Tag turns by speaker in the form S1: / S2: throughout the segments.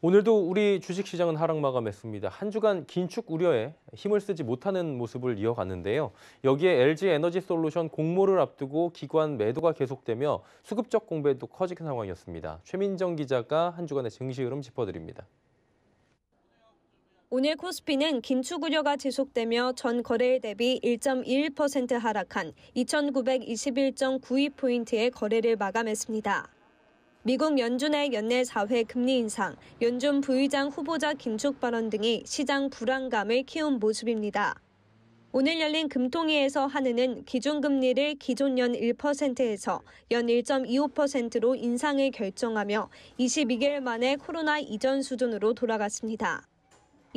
S1: 오늘도 우리 주식시장은 하락 마감했습니다. 한 주간 긴축 우려에 힘을 쓰지 못하는 모습을 이어갔는데요. 여기에 LG 에너지 솔루션 공모를 앞두고 기관 매도가 계속되며 수급적 공배도 커진 상황이었습니다. 최민정 기자가 한 주간의 증시 흐름 짚어드립니다.
S2: 오늘 코스피는 긴축 우려가 지속되며 전 거래일 대비 1.21% 하락한 2,921.92포인트의 거래를 마감했습니다. 미국 연준의 연내 4회 금리 인상, 연준 부의장 후보자 긴축 발언 등이 시장 불안감을 키운 모습입니다. 오늘 열린 금통위에서 한은은 기준금리를 기존년 1%에서 연 1.25%로 인상을 결정하며 22개월 만에 코로나 이전 수준으로 돌아갔습니다.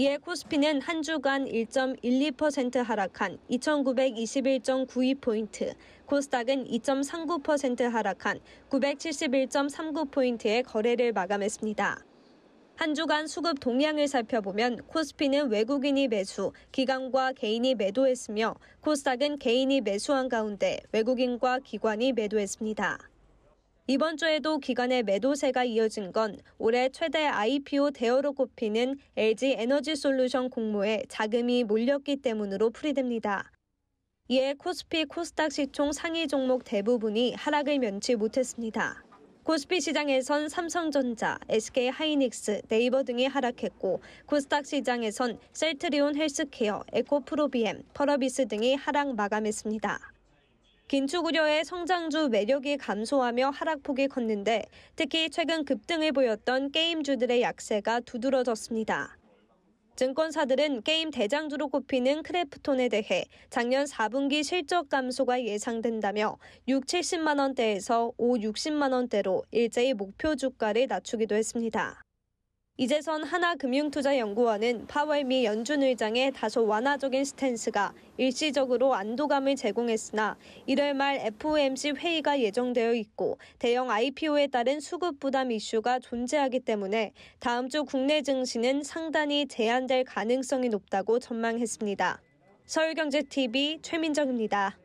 S2: 이에 코스피는 한 주간 1.12% 하락한 2,921.92포인트, 코스닥은 2.39% 하락한 971.39포인트의 거래를 마감했습니다. 한 주간 수급 동향을 살펴보면 코스피는 외국인이 매수, 기관과 개인이 매도했으며 코스닥은 개인이 매수한 가운데 외국인과 기관이 매도했습니다. 이번 주에도 기관의 매도세가 이어진 건 올해 최대 IPO 대여로 꼽히는 LG 에너지 솔루션 공모에 자금이 몰렸기 때문으로 풀이됩니다. 이에 코스피 코스닥 시총 상위 종목 대부분이 하락을 면치 못했습니다. 코스피 시장에선 삼성전자, SK 하이닉스, 네이버 등이 하락했고 코스닥 시장에선 셀트리온 헬스케어, 에코프로비엠, 펄어비스 등이 하락 마감했습니다. 긴축 우려에 성장주 매력이 감소하며 하락폭이 컸는데 특히 최근 급등을 보였던 게임주들의 약세가 두드러졌습니다. 증권사들은 게임 대장주로 꼽히는 크래프톤에 대해 작년 4분기 실적 감소가 예상된다며 6, 70만 원대에서 5, 60만 원대로 일제히 목표 주가를 낮추기도 했습니다. 이재선 하나금융투자연구원은 파월 미 연준 의장의 다소 완화적인 스탠스가 일시적으로 안도감을 제공했으나 1월 말 FOMC 회의가 예정되어 있고 대형 IPO에 따른 수급 부담 이슈가 존재하기 때문에 다음 주 국내 증시는 상당히 제한될 가능성이 높다고 전망했습니다. 서울경제TV 최민정입니다.